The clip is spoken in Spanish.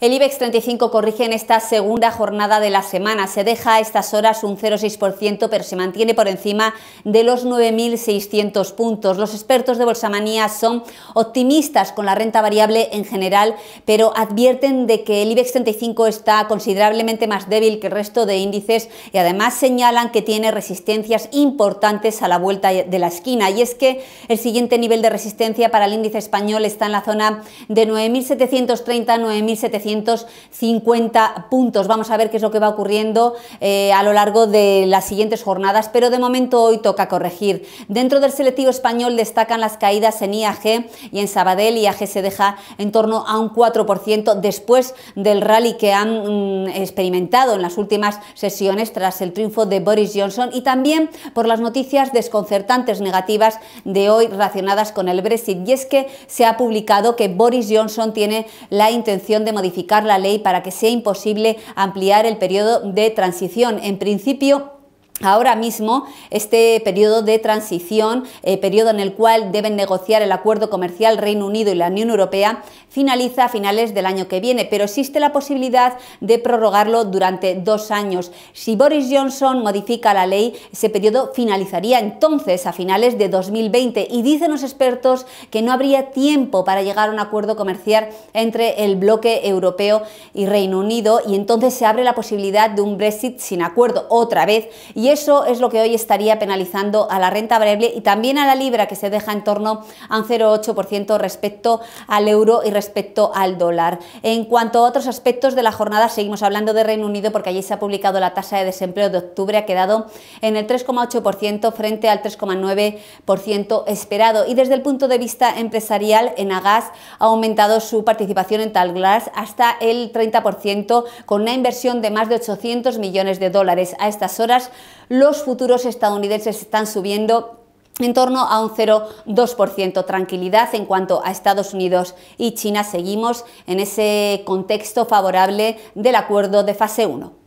El IBEX 35 corrige en esta segunda jornada de la semana. Se deja a estas horas un 0,6%, pero se mantiene por encima de los 9.600 puntos. Los expertos de Bolsamanía son optimistas con la renta variable en general, pero advierten de que el IBEX 35 está considerablemente más débil que el resto de índices y además señalan que tiene resistencias importantes a la vuelta de la esquina. Y es que el siguiente nivel de resistencia para el índice español está en la zona de 9.730-9.700 350 puntos. Vamos a ver qué es lo que va ocurriendo eh, a lo largo de las siguientes jornadas, pero de momento hoy toca corregir. Dentro del selectivo español destacan las caídas en IAG y en Sabadell. IAG se deja en torno a un 4% después del rally que han mm, experimentado en las últimas sesiones tras el triunfo de Boris Johnson y también por las noticias desconcertantes negativas de hoy relacionadas con el Brexit. Y es que se ha publicado que Boris Johnson tiene la intención de modificar la ley para que sea imposible ampliar el periodo de transición. En principio, Ahora mismo, este periodo de transición, eh, periodo en el cual deben negociar el acuerdo comercial Reino Unido y la Unión Europea, finaliza a finales del año que viene, pero existe la posibilidad de prorrogarlo durante dos años. Si Boris Johnson modifica la ley, ese periodo finalizaría entonces a finales de 2020 y dicen los expertos que no habría tiempo para llegar a un acuerdo comercial entre el bloque europeo y Reino Unido y entonces se abre la posibilidad de un Brexit sin acuerdo otra vez. Y eso es lo que hoy estaría penalizando a la renta variable y también a la libra que se deja en torno a un 0,8% respecto al euro y respecto al dólar. En cuanto a otros aspectos de la jornada, seguimos hablando de Reino Unido porque allí se ha publicado la tasa de desempleo de octubre, ha quedado en el 3,8% frente al 3,9% esperado. Y desde el punto de vista empresarial, en Agas ha aumentado su participación en Talglass hasta el 30% con una inversión de más de 800 millones de dólares. A estas horas los futuros estadounidenses están subiendo en torno a un 0,2%. Tranquilidad en cuanto a Estados Unidos y China. Seguimos en ese contexto favorable del acuerdo de fase 1.